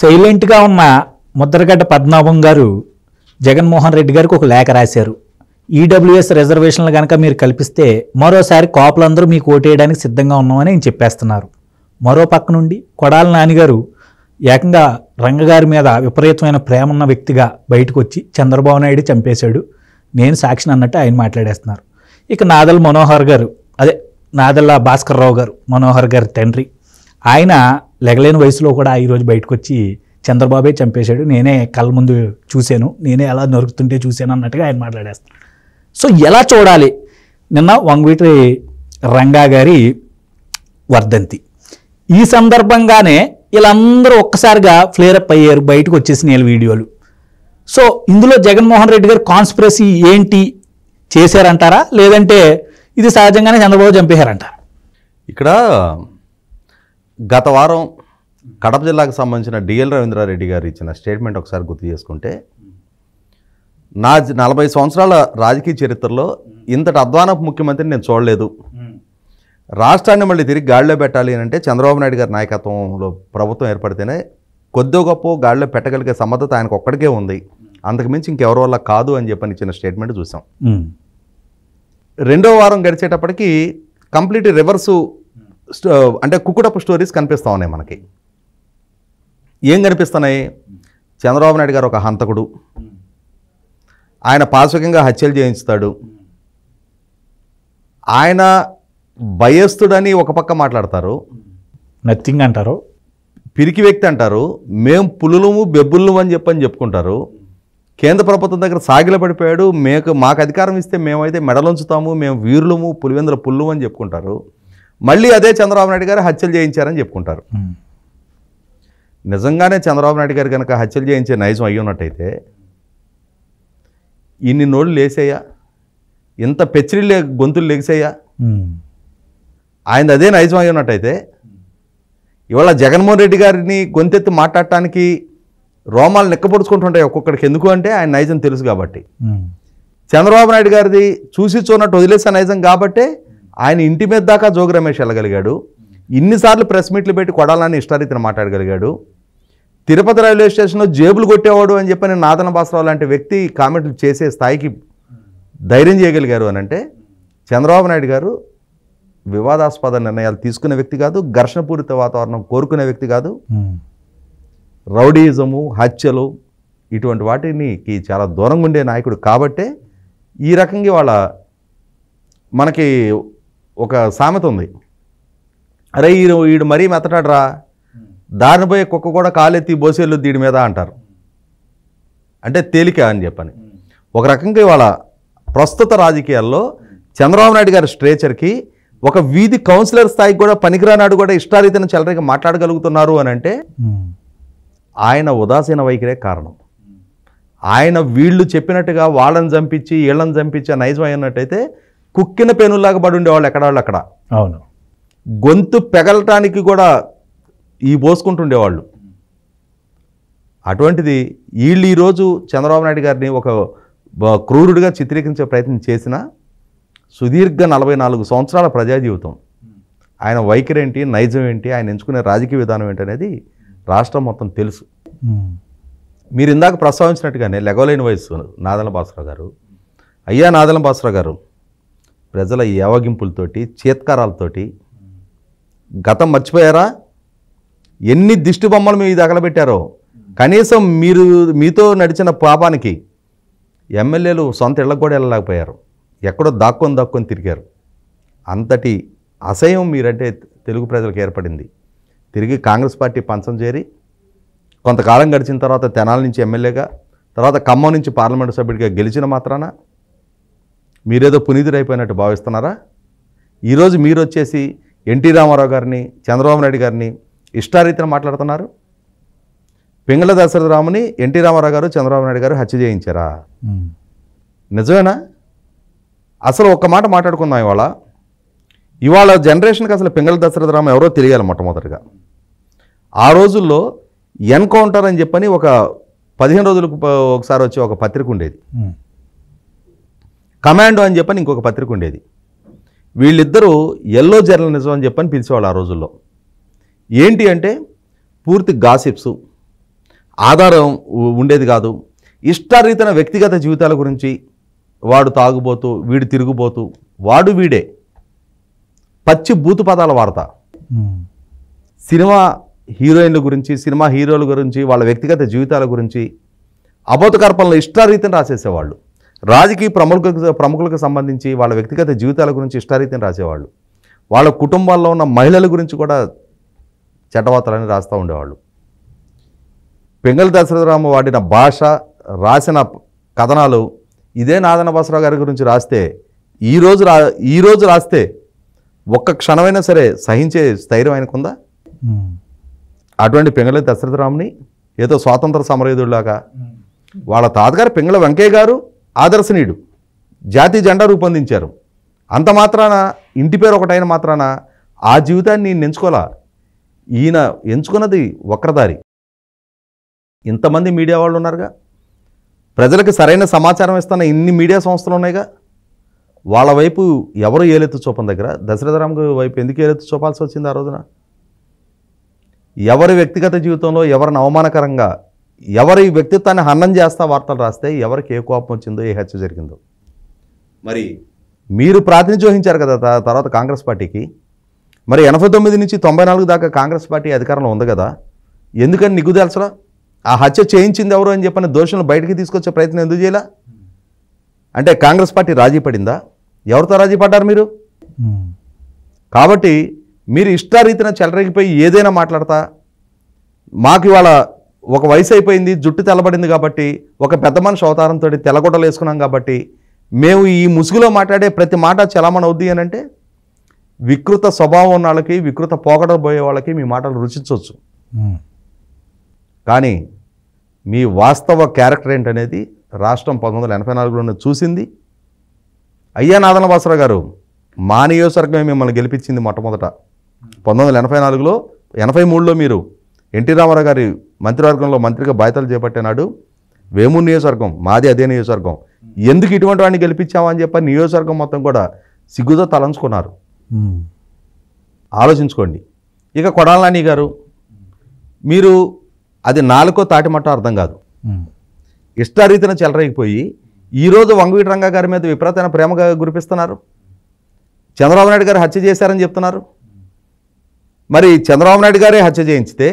సైలెంట్గా ఉన్న ముద్రగడ్డ పద్మనాభం గారు జగన్మోహన్ రెడ్డి గారికి ఒక లేఖ రాశారు ఈడబ్ల్యూఎస్ e రిజర్వేషన్లు కనుక మీరు కల్పిస్తే మరోసారి కోపలందరూ మీకు ఓటేయడానికి సిద్ధంగా ఉన్నామని ఆయన చెప్పేస్తున్నారు మరో పక్క నుండి కొడాల నానిగారు ఏకంగా రంగగారి మీద విపరీతమైన ప్రేమ ఉన్న వ్యక్తిగా బయటకు వచ్చి చంద్రబాబు నాయుడు చంపేశాడు నేను సాక్షిని అన్నట్టు ఆయన మాట్లాడేస్తున్నారు ఇక నాదల్ మనోహర్ గారు అదే నాదల్ల భాస్కర్రావు గారు మనోహర్ గారి తండ్రి ఆయన లెగలేని వయసులో కూడా ఈరోజు బయటకు వచ్చి చంద్రబాబే చంపేశాడు నేనే కళ్ళ ముందు చూశాను నేనే ఎలా నరుకుతుంటే చూశాను అన్నట్టుగా ఆయన మాట్లాడేస్తాను సో ఎలా చూడాలి నిన్న వంగవీటి రంగా గారి వర్ధంతి ఈ సందర్భంగానే వీళ్ళందరూ ఒక్కసారిగా ఫ్లేర్ అప్ అయ్యారు బయటకు వచ్చేసిన వీళ్ళ వీడియోలు సో ఇందులో జగన్మోహన్ రెడ్డి గారు కాన్స్పిరసీ ఏంటి చేశారంటారా లేదంటే ఇది సహజంగానే చంద్రబాబు చంపేశారంటారా ఇక్కడ గత వారం కడప జిల్లాకు సంబంధించిన డిఎల్ రవీంద్రారెడ్డి గారు ఇచ్చిన స్టేట్మెంట్ ఒకసారి గుర్తు చేసుకుంటే నా నలభై సంవత్సరాల రాజకీయ చరిత్రలో ఇంతటి అధ్వానపు ముఖ్యమంత్రిని నేను చూడలేదు రాష్ట్రాన్ని మళ్ళీ తిరిగి గాడిలో పెట్టాలి అని అంటే చంద్రబాబు నాయుడు గారి నాయకత్వంలో ప్రభుత్వం ఏర్పడితేనే కొద్దిగా గొప్ప గాడిలో పెట్టగలిగే సమర్థత ఆయనకు ఒక్కడికే ఉంది అంతకుమించి ఇంకెవరి వల్ల కాదు అని చెప్పని ఇచ్చిన స్టేట్మెంట్ చూసాం రెండో వారం గడిచేటప్పటికి కంప్లీట్ రివర్సు అంటే కుక్కుడప్పు స్టోరీస్ కనిపిస్తూ ఉన్నాయి మనకి ఏం కనిపిస్తున్నాయి చంద్రబాబు నాయుడు గారు ఒక హంతకుడు ఆయన పాశవికంగా హత్యలు చేయించుతాడు ఆయన భయస్థుడని ఒక పక్క మాట్లాడతారు నథింగ్ అంటారు పిరికి వ్యక్తి అంటారు మేం పులులము బెబ్బులు అని చెప్పని చెప్పుకుంటారు కేంద్ర ప్రభుత్వం దగ్గర సాగిల పడిపోయాడు మేకు మాకు అధికారం ఇస్తే మేమైతే మెడలుంచుతాము మేము వీరులము పులివెందుల పుల్లు అని చెప్పుకుంటారు మళ్ళీ అదే చంద్రబాబు నాయుడు గారు హత్యలు చేయించారని చెప్పుకుంటారు నిజంగానే చంద్రబాబు నాయుడు గారు కనుక హత్యలు చేయించే నైజం అయ్యి ఉన్నట్టయితే ఇన్ని నోళ్ళు లేసేయా ఇంత పెచ్చిరి లే గొంతులు లెగిసేయా ఆయనది అదే నైజం అయ్యి ఉన్నట్టయితే ఇవాళ జగన్మోహన్ రెడ్డి గారిని గొంతెత్తి మాట్లాడటానికి రోమాలు నిక్కపొడుచుకుంటుంటాయి ఒక్కొక్కడికి ఎందుకు అంటే ఆయన నైజం తెలుసు కాబట్టి చంద్రబాబు నాయుడు గారిది చూసి చూడనట్టు వదిలేసే నైజం కాబట్టే ఆయన ఇంటి మీద దాకా జోగి రమేష్ వెళ్ళగలిగాడు ఇన్నిసార్లు ప్రెస్ మీట్లు పెట్టి కొడాలని ఇష్టారీతిని మాట్లాడగలిగాడు తిరుపతి రైల్వే స్టేషన్లో జేబులు కొట్టేవాడు అని చెప్పి నేను నాదన భాస్రావు లాంటి వ్యక్తి కామెంట్లు చేసే స్థాయికి ధైర్యం చేయగలిగారు అని అంటే చంద్రబాబు నాయుడు గారు వివాదాస్పద నిర్ణయాలు తీసుకునే వ్యక్తి కాదు ఘర్షణపూరిత వాతావరణం కోరుకునే వ్యక్తి కాదు రౌడీయిజము హత్యలు ఇటువంటి వాటికి చాలా దూరంగా ఉండే నాయకుడు కాబట్టే ఈ రకంగా వాళ్ళ మనకి ఒక సామెత ఉంది అరే ఈ వీడు మరీ మెత్తటాడు రా దారిని పోయే కుక్క కూడా కాలెత్తి బోసేళ్ళు దీడి మీద అంటారు అంటే తేలిక అని చెప్పని ఒక రకంగా ఇవాళ ప్రస్తుత రాజకీయాల్లో చంద్రబాబు నాయుడు గారి స్ట్రేచర్కి ఒక వీధి కౌన్సిలర్ స్థాయికి కూడా పనికిరానాడు కూడా ఇష్టారీతిన చెలరిగా మాట్లాడగలుగుతున్నారు అని అంటే ఆయన ఉదాసీన వైఖరే కారణం ఆయన వీళ్ళు చెప్పినట్టుగా వాళ్ళని చంపించి వీళ్ళని చంపించి నైజం అయినట్టయితే కుక్కిన పెనుల్లాగా పడి ఉండేవాళ్ళు ఎక్కడ వాళ్ళు అక్కడ అవును గొంతు పెగలటానికి కూడా ఈ పోసుకుంటుండేవాళ్ళు అటువంటిది వీళ్ళు ఈరోజు చంద్రబాబు నాయుడు గారిని ఒక క్రూరుడిగా చిత్రీకరించే ప్రయత్నం చేసిన సుదీర్ఘ నలభై నాలుగు సంవత్సరాల ప్రజా జీవితం ఆయన వైఖరి ఏంటి నైజం ఏంటి ఆయన ఎంచుకునే రాజకీయ విధానం ఏంటి అనేది రాష్ట్రం మొత్తం తెలుసు మీరు ఇందాక ప్రస్తావించినట్టుగానే లెగవలేని వయసు నాదల బాసరావు గారు అయ్యా నాదల బాసరావు గారు ప్రజల యావగింపులతోటి చేత్కారాలతోటి గతం మర్చిపోయారా ఎన్ని దిష్టి బొమ్మలు మీద తగలబెట్టారో కనీసం మీరు మీతో నడిచిన పాపానికి ఎమ్మెల్యేలు సొంత ఇళ్ళకు కూడా వెళ్ళలేకపోయారు ఎక్కడో దాక్కొని దాక్కొని తిరిగారు అంతటి అసహ్యం మీరంటే తెలుగు ప్రజలకు ఏర్పడింది తిరిగి కాంగ్రెస్ పార్టీ పంచం చేరి కొంతకాలం గడిచిన తర్వాత తెనాల నుంచి ఎమ్మెల్యేగా తర్వాత ఖమ్మం నుంచి పార్లమెంటు సభ్యుడిగా గెలిచిన మాత్రాన మీరేదో పునీతుడైపోయినట్టు భావిస్తున్నారా ఈరోజు మీరు వచ్చేసి ఎన్టీ రామారావు గారిని చంద్రబాబు నాయుడు గారిని ఇష్టారీతిన మాట్లాడుతున్నారు పింగళ దశరథరాముని ఎన్టీ రామారావు గారు చంద్రబాబు నాయుడు గారు హత్య చేయించారా నిజమేనా అసలు ఒక్క మాట మాట్లాడుకుందాం ఇవాళ ఇవాళ జనరేషన్కి అసలు పింగళ దశరథరామ ఎవరో తెలియాలి మొట్టమొదటిగా ఆ రోజుల్లో ఎన్కౌంటర్ అని చెప్పని ఒక పదిహేను రోజులకు ఒకసారి వచ్చి ఒక పత్రిక ఉండేది కమాండో అని చెప్పని ఇంకొక పత్రిక ఉండేది వీళ్ళిద్దరూ ఎల్లో జర్నలిజం అని చెప్పని పిలిచేవాళ్ళు ఆ రోజుల్లో ఏంటి అంటే పూర్తి గాసిప్స్ ఆధారం ఉండేది కాదు ఇష్టారీతన వ్యక్తిగత జీవితాల గురించి వాడు తాగుబోతూ వీడు తిరుగుబోతూ వాడు వీడే పచ్చి బూతు పదాల వార్త సినిమా హీరోయిన్ల గురించి సినిమా హీరోల గురించి వాళ్ళ వ్యక్తిగత జీవితాల గురించి అబోధకర్పణలో ఇష్టారీతం రాసేసేవాళ్ళు రాజకీయ ప్రముఖులకు ప్రముఖులకు సంబంధించి వాళ్ళ వ్యక్తిగత జీవితాల గురించి ఇష్టారీతిని రాసేవాళ్ళు వాళ్ళ కుటుంబాల్లో ఉన్న మహిళల గురించి కూడా చెడ్డవాతలని రాస్తూ ఉండేవాళ్ళు పెంగళ దశరథరాము వాడిన భాష రాసిన కథనాలు ఇదే నాదన బాసరావు గారి గురించి రాస్తే ఈరోజు రా ఈరోజు రాస్తే ఒక్క క్షణమైనా సరే సహించే స్థైర్యం ఆయనకుందా hmm. అటువంటి పెంగళ దశరథరాముని ఏదో స్వాతంత్ర సమరయుధుడిలాగా hmm. వాళ్ళ తాతగారు పెంగళ వెంకయ్య గారు ఆదర్శనీయుడు జాతీయ జెండా రూపొందించారు అంత మాత్రాన ఇంటి పేరు ఒకటైన మాత్రాన ఆ జీవితాన్ని నేను ఎంచుకోలా ఈయన ఎంచుకున్నది ఒక్కరదారి ఇంతమంది మీడియా వాళ్ళు ఉన్నారుగా ప్రజలకు సరైన సమాచారం ఇస్తున్న ఇన్ని మీడియా సంస్థలు ఉన్నాయిగా వాళ్ళ వైపు ఎవరు ఏలెత్తు చూపం దగ్గర దశరథరామ్ వైపు ఎందుకు ఏలెత్తు చూపాల్సి వచ్చింది ఆ రోజున ఎవరి వ్యక్తిగత జీవితంలో ఎవరిని అవమానకరంగా ఎవరి వ్యక్తిత్వాన్ని హనం చేస్తా వార్తలు రాస్తే ఎవరికి ఏ కోపం వచ్చిందో ఏ హత్య జరిగిందో మరి మీరు ప్రాతినిధ్యం వహించారు కదా తర్వాత కాంగ్రెస్ పార్టీకి మరి ఎనభై తొమ్మిది నుంచి తొంభై నాలుగు దాకా కాంగ్రెస్ పార్టీ అధికారంలో ఉంది కదా ఎందుకని నిగుదెల్చరా ఆ హత్య చేయించింది ఎవరు అని చెప్పని దోషులను బయటికి తీసుకొచ్చే ప్రయత్నం ఎందుకు చేయాల అంటే కాంగ్రెస్ పార్టీ రాజీ పడిందా ఎవరితో రాజీ పడ్డారు మీరు కాబట్టి మీరు ఇష్టారీతిన చెలరేగిపోయి ఏదైనా మాట్లాడతా మాకు ఇవాళ ఒక వయసు అయిపోయింది జుట్టు తెల్లబడింది కాబట్టి ఒక పెద్ద మనిషి అవతారంతో తెల్లగొట్టలు వేసుకున్నాం కాబట్టి మేము ఈ ముసుగులో మాట్లాడే ప్రతి మాట చలామణి అవుద్ది అని అంటే వికృత స్వభావం ఉన్న వాళ్ళకి వికృత పోగడబోయే వాళ్ళకి మీ మాటలు రుచించవచ్చు కానీ మీ వాస్తవ క్యారెక్టర్ ఏంటనేది రాష్ట్రం పంతొమ్మిది వందల ఎనభై నాలుగులోనే చూసింది అయ్యా నాదన బాసరావు గారు మా నియోజకవర్గమే మిమ్మల్ని గెలిపించింది మొట్టమొదట పంతొమ్మిది వందల ఎనభై నాలుగులో ఎనభై మూడులో మీరు ఎన్టీ రామారావు గారి మంత్రివర్గంలో మంత్రిగా బాధ్యతలు చేపట్టినాడు వేమూరు నియోజకవర్గం మాది అదే నియోజకవర్గం ఎందుకు ఇటువంటి వాడిని గెలిపించామని చెప్పి నియోజకవర్గం మొత్తం కూడా సిగ్గుతో తలంచుకున్నారు ఆలోచించుకోండి ఇక కొడాలని గారు మీరు అది నాలుగో మట్టం అర్థం కాదు ఇష్టారీతిన చెలరేగిపోయి ఈరోజు వంగవీటి రంగ గారి మీద విపరీతమైన ప్రేమగా గురిపిస్తున్నారు చంద్రబాబు నాయుడు గారు హత్య చేశారని చెప్తున్నారు మరి చంద్రబాబు నాయుడు గారే హత్య చేయించితే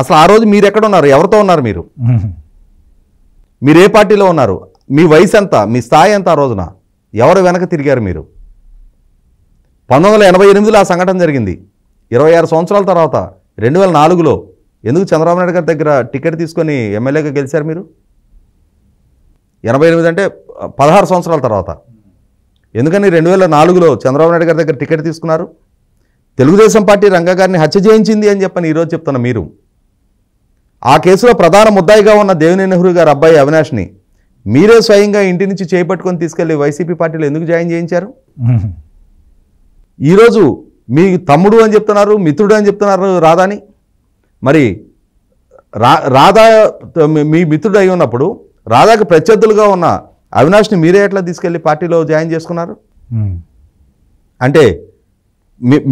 అసలు ఆ రోజు మీరు ఎక్కడ ఉన్నారు ఎవరితో ఉన్నారు మీరు మీరు ఏ పార్టీలో ఉన్నారు మీ వయసు ఎంత మీ స్థాయి ఎంత ఆ రోజున ఎవరు వెనక తిరిగారు మీరు పంతొమ్మిది వందల ఎనభై ఎనిమిదిలో ఆ సంఘటన జరిగింది ఇరవై ఆరు సంవత్సరాల తర్వాత రెండు వేల నాలుగులో ఎందుకు చంద్రబాబు నాయుడు గారి దగ్గర టికెట్ తీసుకొని ఎమ్మెల్యేగా గెలిచారు మీరు ఎనభై ఎనిమిది అంటే పదహారు సంవత్సరాల తర్వాత ఎందుకని రెండు వేల నాలుగులో చంద్రబాబు నాయుడు గారి దగ్గర టికెట్ తీసుకున్నారు తెలుగుదేశం పార్టీ రంగగారిని హత్య చేయించింది అని చెప్పని ఈరోజు చెప్తున్న మీరు ఆ కేసులో ప్రధాన ముద్దాయిగా ఉన్న దేవిని నెహ్రూ గారు అబ్బాయి అవినాష్ని మీరే స్వయంగా ఇంటి నుంచి చేపట్టుకొని తీసుకెళ్లి వైసీపీ పార్టీలో ఎందుకు జాయిన్ చేయించారు ఈరోజు మీ తమ్ముడు అని చెప్తున్నారు మిత్రుడు అని చెప్తున్నారు రాధాని మరి రా రాధా మీ మిత్రుడు అయి ఉన్నప్పుడు రాధాకి ప్రత్యర్థులుగా ఉన్న అవినాష్ని మీరే ఎట్లా తీసుకెళ్లి పార్టీలో జాయిన్ చేసుకున్నారు అంటే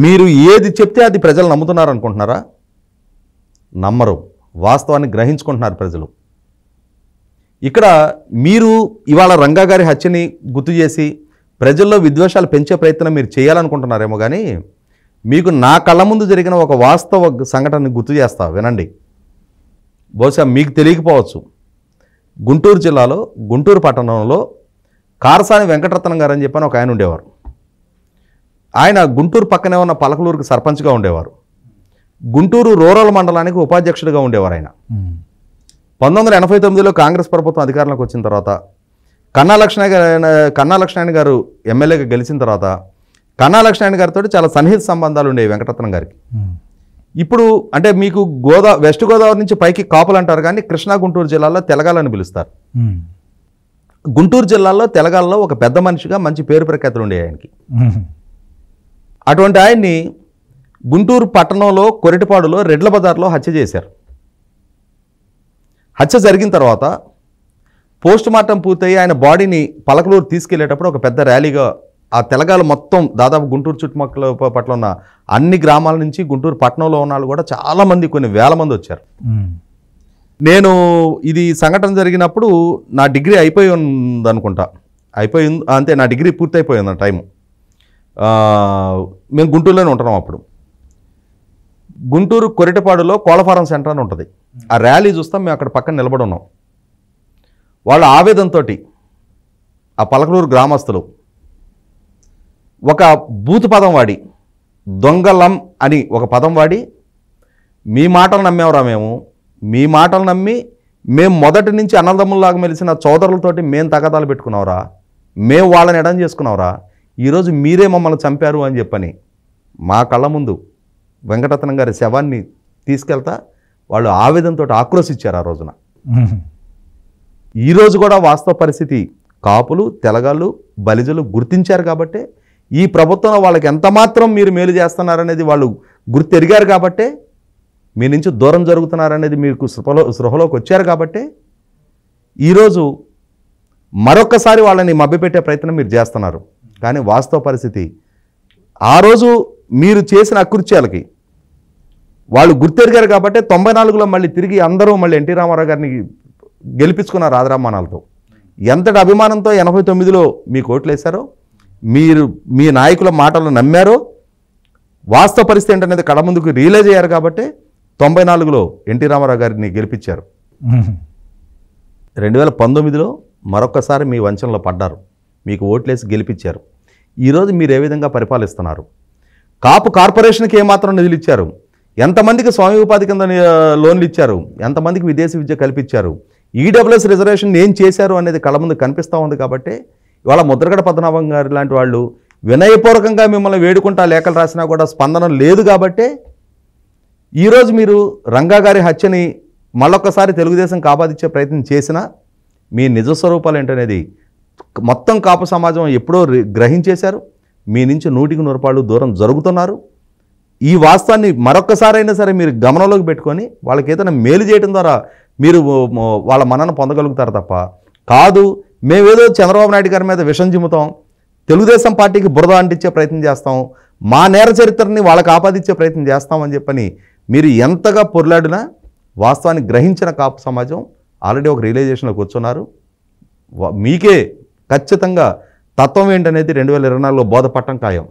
మీరు ఏది చెప్తే అది ప్రజలు నమ్ముతున్నారు అనుకుంటున్నారా నమ్మరు వాస్తవాన్ని గ్రహించుకుంటున్నారు ప్రజలు ఇక్కడ మీరు ఇవాళ రంగా గారి హత్యని గుర్తు చేసి ప్రజల్లో విద్వేషాలు పెంచే ప్రయత్నం మీరు చేయాలనుకుంటున్నారేమో కానీ మీకు నా కళ్ళ ముందు జరిగిన ఒక వాస్తవ సంఘటనని గుర్తు చేస్తా వినండి బహుశా మీకు తెలియకపోవచ్చు గుంటూరు జిల్లాలో గుంటూరు పట్టణంలో కారసాని వెంకటరత్నం గారు అని చెప్పని ఒక ఆయన ఉండేవారు ఆయన గుంటూరు పక్కనే ఉన్న పలకలూరుకి సర్పంచ్గా ఉండేవారు గుంటూరు రూరల్ మండలానికి ఉపాధ్యక్షుడిగా ఉండేవారు ఆయన పంతొమ్మిది వందల ఎనభై తొమ్మిదిలో కాంగ్రెస్ ప్రభుత్వం అధికారంలోకి వచ్చిన తర్వాత కన్నా లక్ష్మణ కన్నా లక్ష్మణ గారు ఎమ్మెల్యేగా గెలిచిన తర్వాత కన్నా లక్ష్మణ గారితో చాలా సన్నిహిత సంబంధాలు ఉండేవి వెంకటరత్నం గారికి ఇప్పుడు అంటే మీకు గోదా వెస్ట్ గోదావరి నుంచి పైకి కాపులు అంటారు కానీ కృష్ణా గుంటూరు జిల్లాలో తెలగాలని పిలుస్తారు గుంటూరు జిల్లాలో తెలగాలలో ఒక పెద్ద మనిషిగా మంచి పేరు ప్రఖ్యాతులు ఉండే ఆయనకి అటువంటి ఆయన్ని గుంటూరు పట్టణంలో కొరటిపాడులో రెడ్ల బజార్లో హత్య చేశారు హత్య జరిగిన తర్వాత పోస్ట్ మార్టం పూర్తయి ఆయన బాడీని పలకలూరు తీసుకెళ్లేటప్పుడు ఒక పెద్ద ర్యాలీగా ఆ తెలగాలు మొత్తం దాదాపు గుంటూరు చుట్టుమక్కల పట్ల ఉన్న అన్ని గ్రామాల నుంచి గుంటూరు పట్టణంలో ఉన్న వాళ్ళు కూడా చాలామంది కొన్ని వేల మంది వచ్చారు నేను ఇది సంఘటన జరిగినప్పుడు నా డిగ్రీ అయిపోయి ఉందనుకుంటా అయిపోయింది అంతే నా డిగ్రీ పూర్తయిపోయింది టైము మేము గుంటూరులోనే ఉంటున్నాం అప్పుడు గుంటూరు కొరిటపాడులో కోళ్ళఫారం సెంటర్ అని ఉంటుంది ఆ ర్యాలీ చూస్తాం మేము అక్కడ పక్కన నిలబడి ఉన్నాం వాళ్ళ ఆవేదంతో ఆ పలకలూరు గ్రామస్తులు ఒక బూతు పదం వాడి దొంగలం అని ఒక పదం వాడి మీ మాటలు నమ్మేవరా మేము మీ మాటలు నమ్మి మేము మొదటి నుంచి అన్నదమ్ముల్లాగా మెలిసిన సోదరులతోటి మేము తగదాలు పెట్టుకున్నావురా మేము వాళ్ళని ఎడం చేసుకున్నావురా ఈరోజు మీరే మమ్మల్ని చంపారు అని చెప్పని మా కళ్ళ ముందు వెంకటరత్నం గారి శవాన్ని తీసుకెళ్తా వాళ్ళు ఆవేదంతో ఆక్రోశించారు ఆ రోజున ఈరోజు కూడా వాస్తవ పరిస్థితి కాపులు తెలగాళ్ళు బలిజలు గుర్తించారు కాబట్టి ఈ ప్రభుత్వంలో వాళ్ళకి ఎంత మాత్రం మీరు మేలు చేస్తున్నారనేది వాళ్ళు గుర్తెరిగారు కాబట్టే మీ నుంచి దూరం జరుగుతున్నారనేది మీకు సృహలో సృహలోకి వచ్చారు కాబట్టే ఈరోజు మరొక్కసారి వాళ్ళని మభ్యపెట్టే ప్రయత్నం మీరు చేస్తున్నారు కానీ వాస్తవ పరిస్థితి ఆ రోజు మీరు చేసిన అకృత్యాలకి వాళ్ళు గుర్తెరిగారు కాబట్టి తొంభై నాలుగులో మళ్ళీ తిరిగి అందరూ మళ్ళీ ఎన్టీ రామారావు గారిని గెలిపించుకున్నారు ఆదరామానాలతో ఎంతటి అభిమానంతో ఎనభై తొమ్మిదిలో మీకు ఓట్లేశారో మీరు మీ నాయకుల మాటలు నమ్మారో వాస్తవ పరిస్థితి ఏంటనేది కడ ముందుకు రియలైజ్ అయ్యారు కాబట్టి తొంభై నాలుగులో ఎన్టీ రామారావు గారిని గెలిపించారు రెండు వేల పంతొమ్మిదిలో మరొకసారి మీ వంచనలో పడ్డారు మీకు ఓట్లేసి గెలిపించారు ఈరోజు మీరు ఏ విధంగా పరిపాలిస్తున్నారు కాపు కార్పొరేషన్కి ఏమాత్రం నిధులు ఇచ్చారు ఎంతమందికి స్వామి ఉపాధి కింద లోన్లు ఇచ్చారు ఎంతమందికి విదేశీ విద్య కల్పించారు ఈడబ్ల్యూఎస్ రిజర్వేషన్ ఏం చేశారు అనేది కళ ముందు కనిపిస్తూ ఉంది కాబట్టి ఇవాళ ముద్రగడ పద్మనాభం గారు లాంటి వాళ్ళు వినయపూర్వకంగా మిమ్మల్ని వేడుకుంటా లేఖలు రాసినా కూడా స్పందన లేదు కాబట్టే ఈరోజు మీరు రంగా గారి హత్యని మళ్ళొక్కసారి తెలుగుదేశం కాపాదించే ప్రయత్నం చేసినా మీ నిజస్వరూపాలు ఏంటనేది మొత్తం కాపు సమాజం ఎప్పుడో గ్రహించేశారు మీ నుంచి నూటికి నూరపాళ్ళు దూరం జరుగుతున్నారు ఈ వాస్తవాన్ని మరొక్కసారైనా సరే మీరు గమనంలోకి పెట్టుకొని వాళ్ళకి ఏదైనా మేలు చేయడం ద్వారా మీరు వాళ్ళ మనను పొందగలుగుతారు తప్ప కాదు మేమేదో చంద్రబాబు నాయుడు గారి మీద విషం చిమ్ముతాం తెలుగుదేశం పార్టీకి బురద అంటించే ప్రయత్నం చేస్తాం మా నేర చరిత్రని వాళ్ళకి ఆపాదించే ప్రయత్నం చేస్తామని చెప్పని మీరు ఎంతగా పొరలాడినా వాస్తవాన్ని గ్రహించిన కాపు సమాజం ఆల్రెడీ ఒక రియలైజేషన్లో కూర్చున్నారు మీకే ఖచ్చితంగా తత్వం ఏంటనేది రెండు వేల ఇరవై నాలుగులో బోధపట్టం ఖాయం